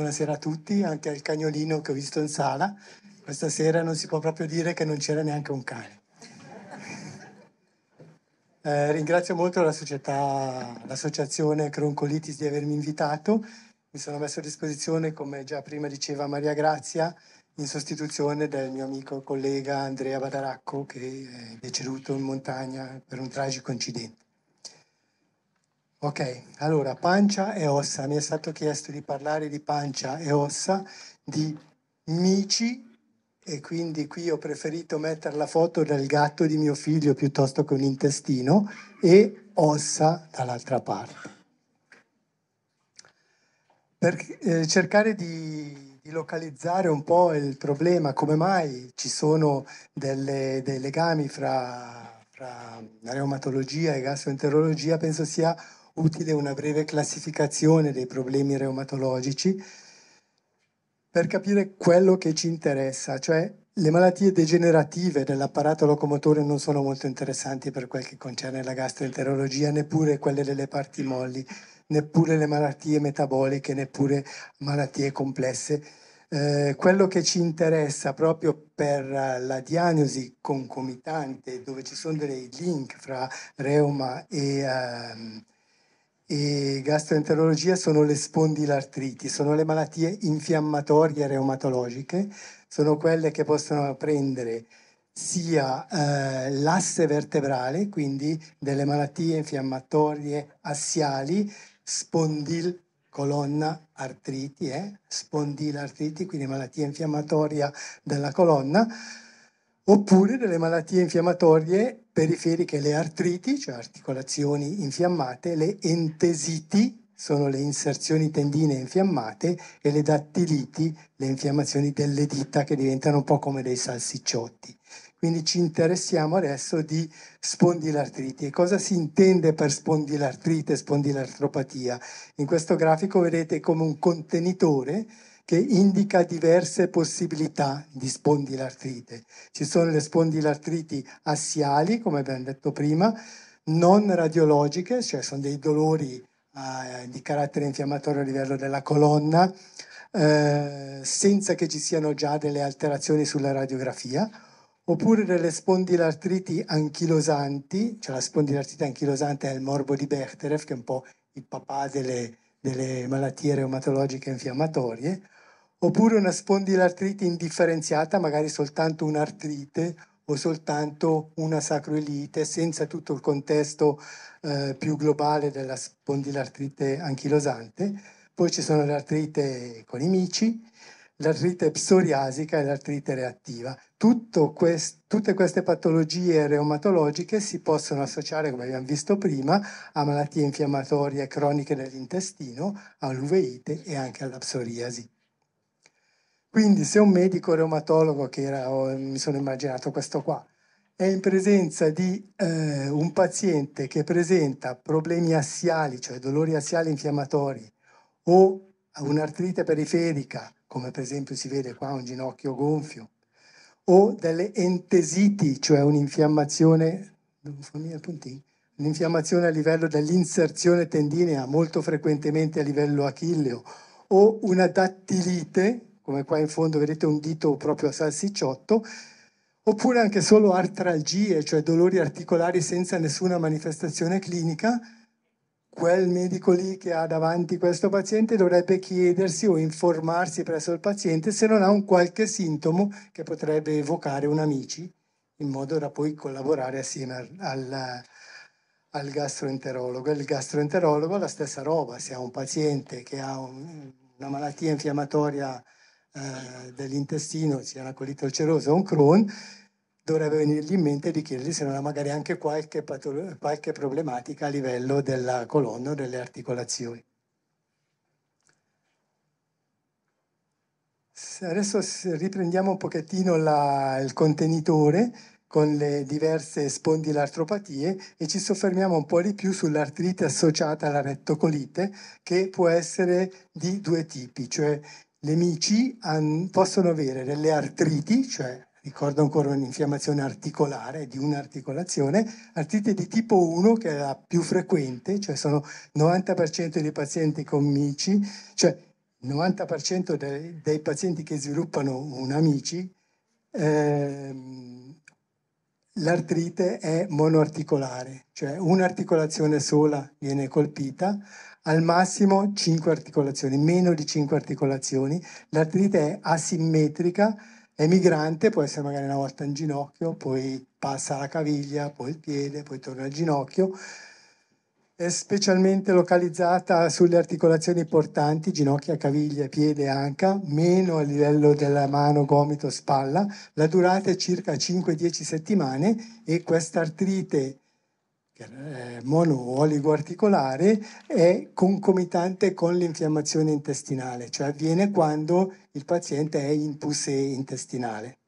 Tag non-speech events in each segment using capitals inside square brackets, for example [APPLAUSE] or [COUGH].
Buonasera a tutti, anche al cagnolino che ho visto in sala. Questa sera non si può proprio dire che non c'era neanche un cane. Eh, ringrazio molto la società, l'associazione Croncolitis di avermi invitato. Mi sono messo a disposizione, come già prima diceva Maria Grazia, in sostituzione del mio amico e collega Andrea Badaracco che è deceduto in montagna per un tragico incidente. Ok, allora pancia e ossa. Mi è stato chiesto di parlare di pancia e ossa, di mici e quindi qui ho preferito mettere la foto del gatto di mio figlio piuttosto che un intestino e ossa dall'altra parte. Per eh, cercare di, di, localizzare un po' il problema, come mai ci sono delle, dei legami fra, fra reumatologia e gastroenterologia, penso sia utile una breve classificazione dei problemi reumatologici per capire quello che ci interessa, cioè le malattie degenerative dell'apparato locomotore non sono molto interessanti per quel che concerne la gastroenterologia, neppure quelle delle parti molli, neppure le malattie metaboliche, neppure malattie complesse. Eh, quello che ci interessa proprio per la diagnosi concomitante, dove ci sono dei link fra reuma e... Ehm, e gastroenterologia sono le spondilartriti, sono le malattie infiammatorie reumatologiche, sono quelle che possono prendere sia eh, l'asse vertebrale, quindi delle malattie infiammatorie assiali, spondil colonna artriti, eh? spondilartriti, quindi malattia infiammatoria della colonna, oppure delle malattie infiammatorie periferiche, le artriti, cioè articolazioni infiammate, le entesiti, sono le inserzioni tendine infiammate e le dattiliti, le infiammazioni delle dita che diventano un po' come dei salsicciotti. Quindi ci interessiamo adesso di spondilartriti. E cosa si intende per spondilartrite e spondilartropatia? In questo grafico vedete come un contenitore che indica diverse possibilità di spondilartrite. Ci sono le spondilartriti assiali, come abbiamo detto prima, non radiologiche, cioè sono dei dolori eh, di carattere infiammatorio a livello della colonna, eh, senza che ci siano già delle alterazioni sulla radiografia, oppure delle spondilartriti anchilosanti, cioè la spondilartrite anchilosante è il morbo di Bechterew, che è un po' il papà delle, delle malattie reumatologiche infiammatorie, oppure una spondilartrite indifferenziata, magari soltanto un'artrite o soltanto una sacroelite senza tutto il contesto eh, più globale della spondilartrite anchilosante. Poi ci sono l'artrite con i mici, l'artrite psoriasica e l'artrite reattiva. Quest, tutte queste patologie reumatologiche si possono associare, come abbiamo visto prima, a malattie infiammatorie croniche dell'intestino, all'uveite e anche alla psoriasi. Quindi se un medico reumatologo, che era, oh, mi sono immaginato questo qua, è in presenza di eh, un paziente che presenta problemi assiali, cioè dolori assiali infiammatori, o un'artrite periferica, come per esempio si vede qua un ginocchio gonfio, o delle entesiti, cioè un'infiammazione, un'infiammazione a livello dell'inserzione tendinea, molto frequentemente a livello achilleo, o una dattilite, come qua in fondo vedete un dito proprio a salsicciotto, oppure anche solo artralgie, cioè dolori articolari senza nessuna manifestazione clinica, quel medico lì che ha davanti questo paziente dovrebbe chiedersi o informarsi presso il paziente se non ha un qualche sintomo che potrebbe evocare un amici, in modo da poi collaborare assieme al, al, al gastroenterologo. Il gastroenterologo ha la stessa roba, se ha un paziente che ha un, una malattia infiammatoria eh, dell'intestino, sia una colite ulcerosa o un Crohn, dovrebbe venirgli in mente di chiedergli se non ha magari anche qualche, patolo- qualche problematica a livello della colonna o delle articolazioni. Adesso riprendiamo un pochettino la, il contenitore con le diverse spondilartropatie e ci soffermiamo un po' di più sull'artrite associata alla rettocolite che può essere di due tipi, cioè le mici possono avere delle artriti, cioè ricordo ancora un'infiammazione articolare di un'articolazione, artrite di tipo 1 che è la più frequente, cioè sono 90% dei pazienti con mici, cioè 90% dei, dei, pazienti che sviluppano una mici, ehm, l'artrite è monoarticolare, cioè un'articolazione sola viene colpita, al massimo 5 articolazioni, meno di 5 articolazioni. L'artrite è asimmetrica, è migrante, può essere magari una volta in ginocchio, poi passa alla caviglia, poi il piede, poi torna al ginocchio. È specialmente localizzata sulle articolazioni portanti, ginocchia, caviglia, piede e anca, meno a livello della mano, gomito, spalla. La durata è circa 5-10 settimane e questa artrite eh, mono o oligoarticolare è concomitante con l'infiammazione intestinale, cioè avviene quando il paziente è in pus intestinale.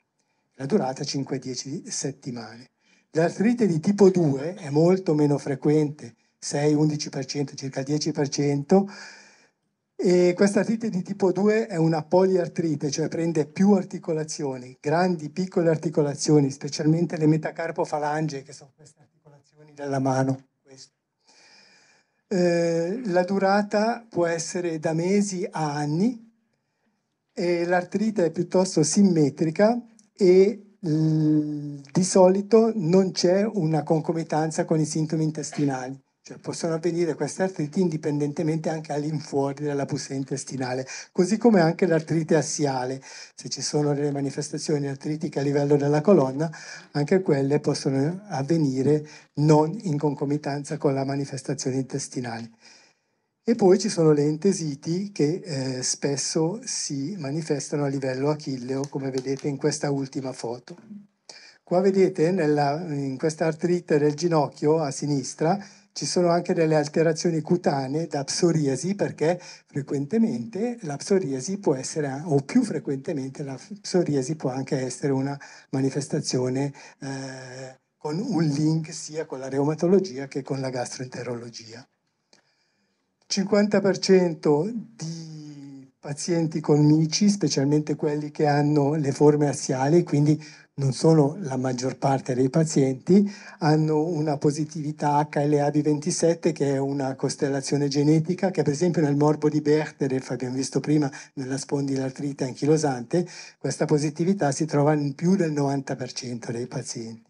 La durata 5-10 settimane. L'artrite di tipo 2 è molto meno frequente, 6-11%, circa 10%, e questa artrite di tipo 2 è una poliartrite, cioè prende più articolazioni, grandi, piccole articolazioni, specialmente le metacarpofalange, che sono queste articolazioni pressioni della mano. Eh, la durata può essere da mesi a anni e l'artrite è piuttosto simmetrica e mh, mm, di solito non c'è una concomitanza con i sintomi intestinali. Cioè, possono avvenire queste artriti indipendentemente anche all'infuori della lacussia intestinale, così come anche l'artrite assiale. Se ci sono delle manifestazioni artritiche a livello della colonna, anche quelle possono avvenire non in concomitanza con la manifestazione intestinale. E poi ci sono le entesiti che eh, spesso si manifestano a livello achilleo, come vedete in questa ultima foto. Qua vedete nella, in questa artrite del ginocchio a sinistra ci sono anche delle alterazioni cutanee da psoriasi perché frequentemente la psoriasi può essere, o più frequentemente la psoriasi può anche essere una manifestazione eh, con un link sia con la reumatologia che con la gastroenterologia. 50% di pazienti con MICI, specialmente quelli che hanno le forme assiali, quindi non solo la maggior parte dei pazienti, hanno una positività HLA b 27 che è una costellazione genetica che per esempio nel morbo di Bertedef abbiamo visto prima nella spondilartrite anchilosante, questa positività si trova in più del 90% dei pazienti.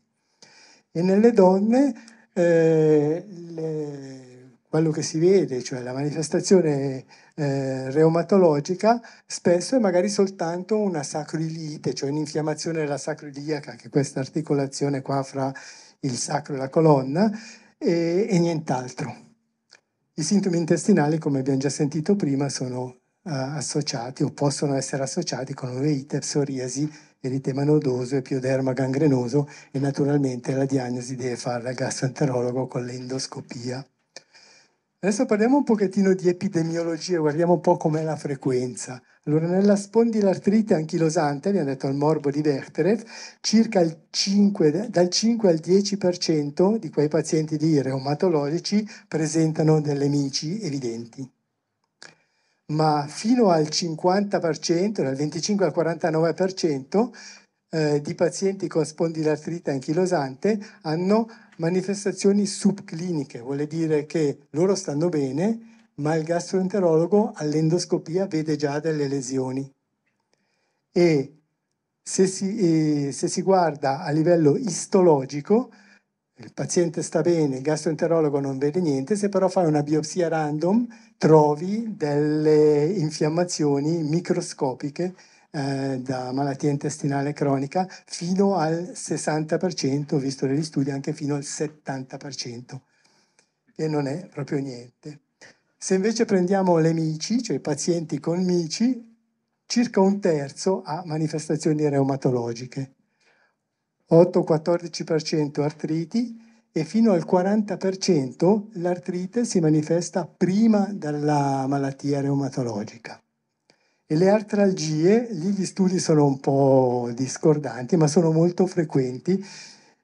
E nelle donne eh, le quello che si vede, cioè la manifestazione eh, reumatologica, spesso è magari soltanto una sacroilite, cioè un'infiammazione della sacroiliaca, che è questa articolazione qua fra il sacro e la colonna, e, e nient'altro. I sintomi intestinali, come abbiamo già sentito prima, sono eh, associati o possono essere associati con uveite, psoriasi, eritema nodoso, epioderma gangrenoso e naturalmente la diagnosi deve fare il gastroenterologo con l'endoscopia. Adesso parliamo un pochettino di epidemiologia, guardiamo un po' com'è la frequenza. Allora, nella spondilartrite anchilosante, abbiamo detto al morbo di Bechterew, circa 5, dal 5 al 10% di quei pazienti di reumatologici presentano delle mici evidenti. Ma fino al 50%, dal 25 al 49%, eh, di pazienti con spondilartrite anchilosante hanno manifestazioni subcliniche, vuol dire che loro stanno bene, ma il gastroenterologo all'endoscopia vede già delle lesioni. E se si, eh, se si guarda a livello istologico, il paziente sta bene, il gastroenterologo non vede niente, se però fai una biopsia random trovi delle infiammazioni microscopiche eh, da malattia intestinale cronica fino al 60%, visto negli studi anche fino al 70%, che non è proprio niente. Se invece prendiamo le MICI, cioè i pazienti con MICI, circa un terzo ha manifestazioni reumatologiche, 8-14% artriti e fino al 40% l'artrite si manifesta prima della malattia reumatologica. E le artralgie, lì gli studi sono un po' discordanti, ma sono molto frequenti.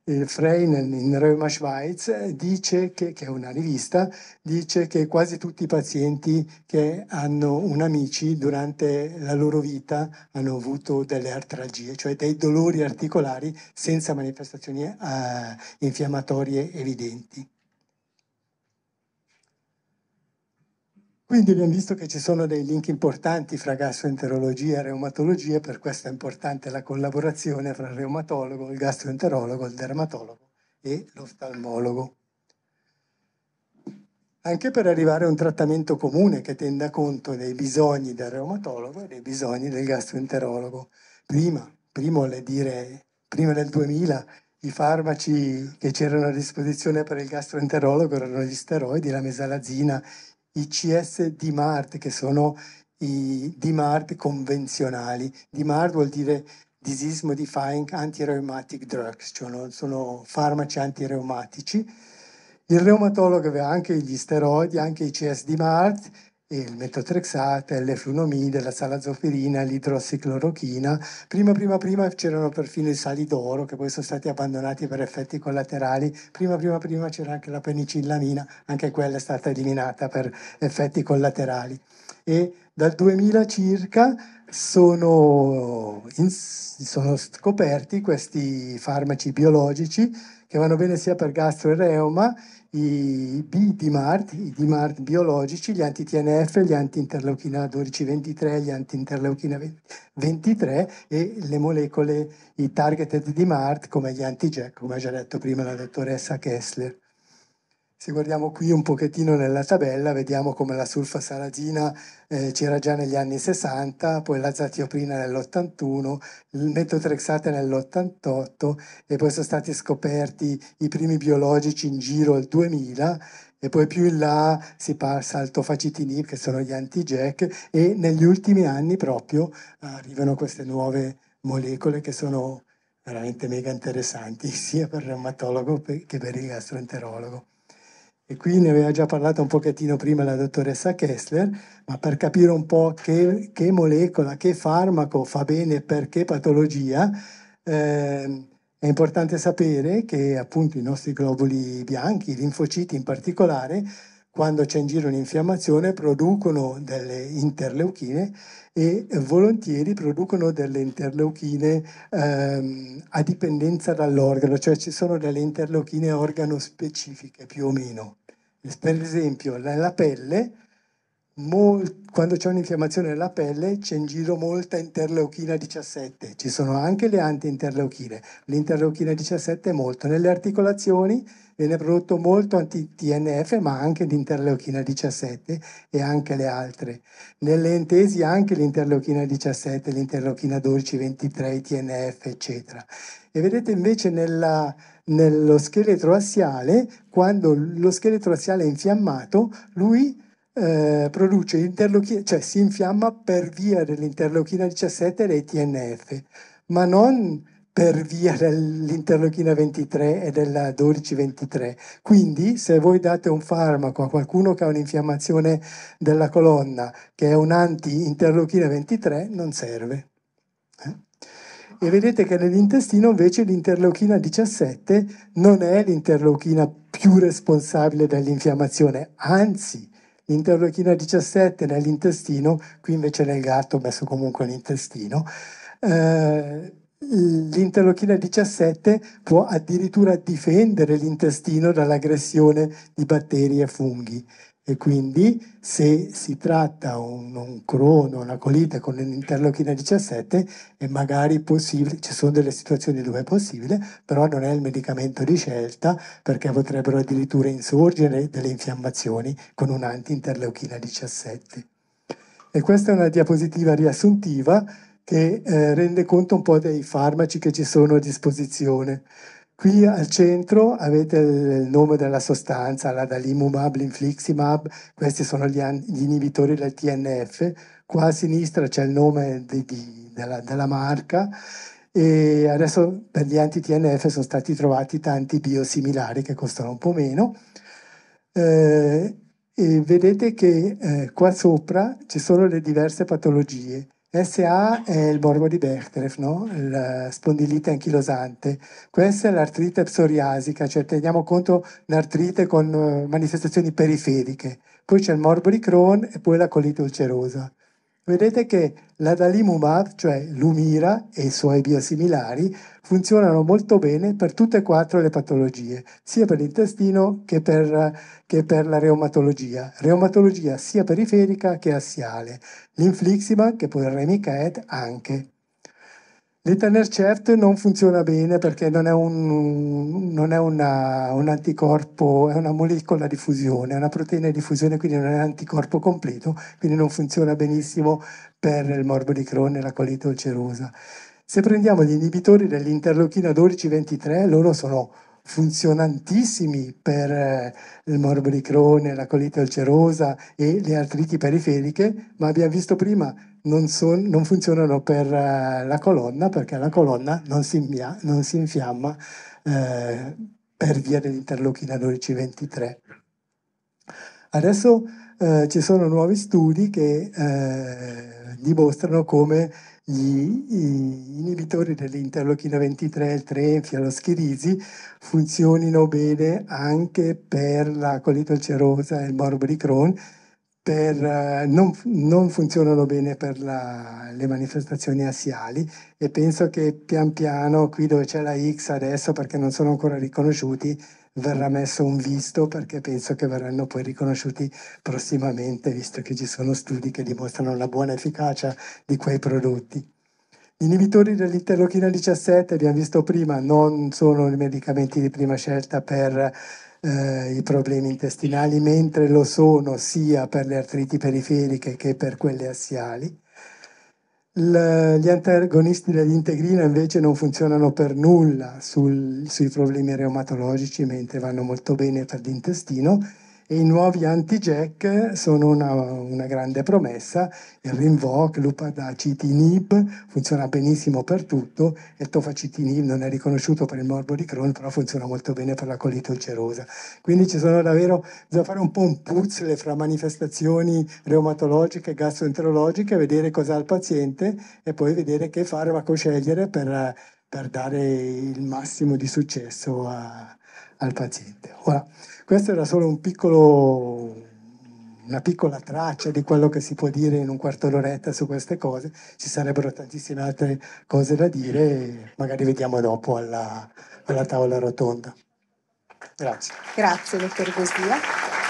Il Frein in Römer Schweiz dice che, che è una rivista, dice che quasi tutti i pazienti che hanno un amici durante la loro vita hanno avuto delle artralgie, cioè dei dolori articolari senza manifestazioni eh, infiammatorie evidenti. Quindi abbiamo visto che ci sono dei link importanti fra gastroenterologia e reumatologia, per questo è importante la collaborazione fra il reumatologo, il gastroenterologo, il dermatologo e l'oftalmologo. Anche per arrivare a un trattamento comune che tenda conto dei bisogni del reumatologo e dei bisogni del gastroenterologo. Prima, dire, prima del 2000 i farmaci che c'erano a disposizione per il gastroenterologo erano gli steroidi, la mesalazina, i CS di Marte, che sono i di Marte convenzionali. Di Marte vuol dire Disease Modifying Anti-Rheumatic Drugs, cioè no, sono farmaci antireumatici. Il reumatologo aveva anche gli steroidi, anche i CS di Marte, il metotrexate, l'eflunomide, la salazofirina, l'idrossiclorochina. Prima, prima, prima c'erano perfino i sali d'oro che poi sono stati abbandonati per effetti collaterali. Prima, prima, prima c'era anche la penicillamina, anche quella è stata eliminata per effetti collaterali. E dal 2000 circa sono, in, sono scoperti questi farmaci biologici che vanno bene sia per gastro e reuma i B-DMARD, i DMARD biologici, gli anti-TNF, gli anti-interleuchina 12-23, gli anti-interleuchina 23 e le molecole, i targeted DMART come gli anti-JAK, come ha già detto prima la dottoressa Kessler. Se guardiamo qui un pochettino nella tabella, vediamo come la sulfasarazina eh, c'era già negli anni 60, poi la zatioprina nell'81, il metotrexate nell'88 e poi sono stati scoperti i primi biologici in giro al 2000 e poi più in là si passa al tofacitinib che sono gli anti-jack e negli ultimi anni proprio arrivano queste nuove molecole che sono veramente mega interessanti [LAUGHS] sia per il reumatologo che per il gastroenterologo e qui ne aveva già parlato un pochettino prima la dottoressa Kessler, ma per capire un po' che, che molecola, che farmaco fa bene per che patologia, eh, è importante sapere che appunto i nostri globuli bianchi, i linfociti in particolare, quando c'è in giro un'infiammazione producono delle interleuchine e volentieri producono delle interleuchine ehm, a dipendenza dall'organo, cioè ci sono delle interleuchine organo specifiche più o meno. Per esempio nella pelle molt, quando c'è un'infiammazione della pelle c'è in giro molta interleuchina 17, ci sono anche le anti-interleuchine. L'interleuchina 17 è molto. Nelle articolazioni viene prodotto molto anti-TNF, ma anche l'interleuchina 17 e anche le altre. Nelle entesi anche l'interleuchina 17, l'interleuchina 12, 23, TNF, eccetera. E vedete invece nella, nello scheletro assiale, quando lo scheletro assiale è infiammato, lui eh, produce interleuchina, cioè si infiamma per via dell'interleuchina 17 e dei TNF, ma non per via dell'interleuchina 23 e della 1223. Quindi se voi date un farmaco a qualcuno che ha un'infiammazione della colonna, che è un anti-interleuchina 23, non serve. Eh? e vedete che nell'intestino invece l'interleuchina 17 non è l'interleuchina più responsabile dell'infiammazione, anzi interleuchina 17 nell'intestino, qui invece nel gatto ho messo comunque l'intestino. Eh, L'interleuchina 17 può addirittura difendere l'intestino dall'aggressione di batteri e funghi. E quindi se si tratta un, un crono, una colite con un'interleuchina 17 è magari possibile, ci sono delle situazioni dove è possibile, però non è il medicamento di scelta perché potrebbero addirittura insorgere delle infiammazioni con un'anti-interleuchina 17. E questa è una diapositiva riassuntiva che eh, rende conto un po' dei farmaci che ci sono a disposizione. Qui al centro avete il nome della sostanza, l'adalimumab, l'infliximab, questi sono gli, inibitori del TNF. Qua a sinistra c'è il nome di, di, della, della marca e adesso per gli anti-TNF sono stati trovati tanti biosimilari che costano un po' meno. Eh, e vedete che eh, qua sopra ci sono le diverse patologie SA è il morbo di Bechterew, no? la eh, spondilite anchilosante. Questa è l'artrite psoriasica, cioè teniamo conto l'artrite con eh, manifestazioni periferiche. Poi c'è il morbo di Crohn e poi la colite ulcerosa vedete che l'adalimumab, cioè l'umira e i suoi biosimilari, funzionano molto bene per tutte e quattro le patologie, sia per l'intestino che per, che per la reumatologia. Reumatologia sia periferica che assiale. L'infliximab, che poi remica è, anche. L'Etaner Cert non funziona bene perché non è, un, non è una, un, anticorpo, è una molecola di fusione, è una proteina di fusione, quindi non è un anticorpo completo, quindi non funziona benissimo per il morbo di Crohn e la colite ulcerosa. Se prendiamo gli inibitori dell'interleuchina 12-23, loro sono funzionantissimi per eh, il morbo di Crohn, la colite ulcerosa e le artriti periferiche, ma abbiamo visto prima non, son, non funzionano per eh, la colonna perché la colonna non si, immia, non si infiamma eh, per via 12-23. Adesso eh, ci sono nuovi studi che eh, dimostrano come gli inibitori dell'interlochina 23, il 3, fialoscherisi, funzionino bene anche per la colite ulcerosa e il morbo di Crohn, per, eh, non, non, funzionano bene per la, le manifestazioni assiali e penso che pian piano qui dove c'è la X adesso perché non sono ancora riconosciuti verrà messo un visto perché penso che verranno poi riconosciuti prossimamente, visto che ci sono studi che dimostrano la buona efficacia di quei prodotti. Gli inibitori dell'interlochina 17, abbiamo visto prima, non sono i medicamenti di prima scelta per eh, i problemi intestinali, mentre lo sono sia per le artriti periferiche che per quelle assiali gli antagonisti dell'integrina invece non funzionano per nulla sul, sui problemi reumatologici, mentre vanno molto bene per l'intestino e i nuovi anti-jack sono una, una, grande promessa, il Rinvoc, l'Upadacitinib funziona benissimo per tutto, e il Tofacitinib non è riconosciuto per il morbo di Crohn, però funziona molto bene per la colite ulcerosa. Quindi ci sono davvero, bisogna fare un po' un puzzle fra manifestazioni reumatologiche e gastroenterologiche, vedere cosa ha il paziente e poi vedere che farmaco scegliere per, per dare il massimo di successo a al paziente. Ora, questo era solo un piccolo, una piccola traccia di quello che si può dire in un quarto d'oretta su queste cose, ci sarebbero tantissime altre cose da dire, magari vediamo dopo alla, alla tavola rotonda. Grazie. Grazie, dottor Guesia.